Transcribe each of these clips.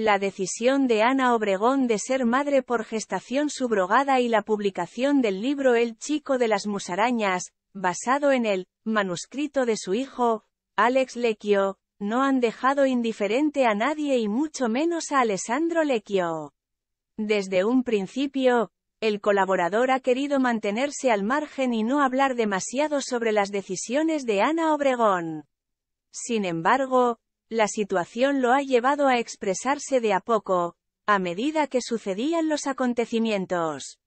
La decisión de Ana Obregón de ser madre por gestación subrogada y la publicación del libro El chico de las musarañas, basado en el manuscrito de su hijo, Alex Lequio, no han dejado indiferente a nadie y mucho menos a Alessandro Lequio. Desde un principio, el colaborador ha querido mantenerse al margen y no hablar demasiado sobre las decisiones de Ana Obregón. Sin embargo, la situación lo ha llevado a expresarse de a poco, a medida que sucedían los acontecimientos.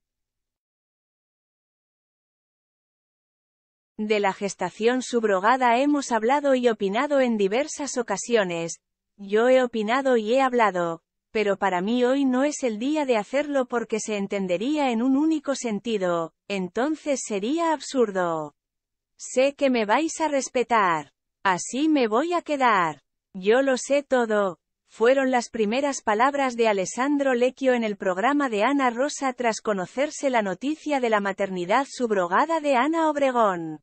De la gestación subrogada hemos hablado y opinado en diversas ocasiones. Yo he opinado y he hablado, pero para mí hoy no es el día de hacerlo porque se entendería en un único sentido, entonces sería absurdo. Sé que me vais a respetar. Así me voy a quedar. Yo lo sé todo, fueron las primeras palabras de Alessandro Lecchio en el programa de Ana Rosa tras conocerse la noticia de la maternidad subrogada de Ana Obregón.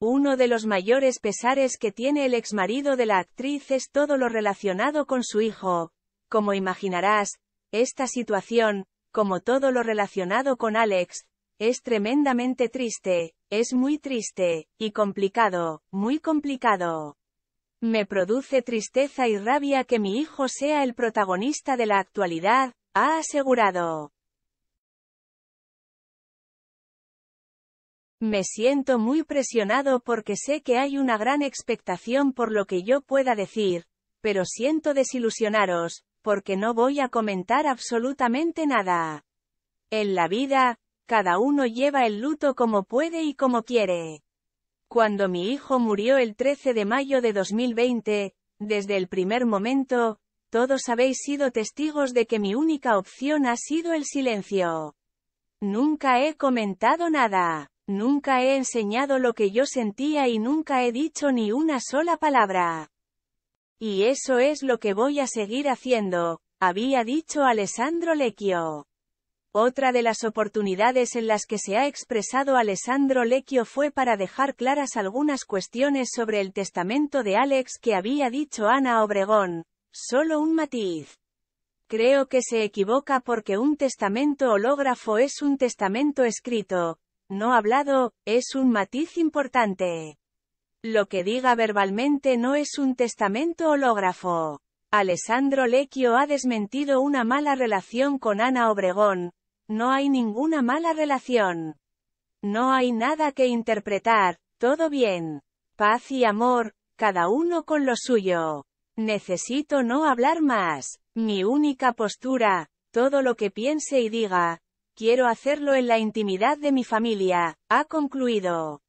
Uno de los mayores pesares que tiene el exmarido de la actriz es todo lo relacionado con su hijo. Como imaginarás, esta situación, como todo lo relacionado con Alex, es tremendamente triste, es muy triste, y complicado, muy complicado. Me produce tristeza y rabia que mi hijo sea el protagonista de la actualidad, ha asegurado. Me siento muy presionado porque sé que hay una gran expectación por lo que yo pueda decir, pero siento desilusionaros, porque no voy a comentar absolutamente nada. En la vida, cada uno lleva el luto como puede y como quiere. Cuando mi hijo murió el 13 de mayo de 2020, desde el primer momento, todos habéis sido testigos de que mi única opción ha sido el silencio. Nunca he comentado nada, nunca he enseñado lo que yo sentía y nunca he dicho ni una sola palabra. Y eso es lo que voy a seguir haciendo, había dicho Alessandro Lecchio. Otra de las oportunidades en las que se ha expresado Alessandro Lecchio fue para dejar claras algunas cuestiones sobre el testamento de Alex que había dicho Ana Obregón. Solo un matiz. Creo que se equivoca porque un testamento hológrafo es un testamento escrito, no hablado, es un matiz importante. Lo que diga verbalmente no es un testamento hológrafo. Alessandro Lecchio ha desmentido una mala relación con Ana Obregón, no hay ninguna mala relación. No hay nada que interpretar, todo bien. Paz y amor, cada uno con lo suyo. Necesito no hablar más. Mi única postura, todo lo que piense y diga, quiero hacerlo en la intimidad de mi familia, ha concluido.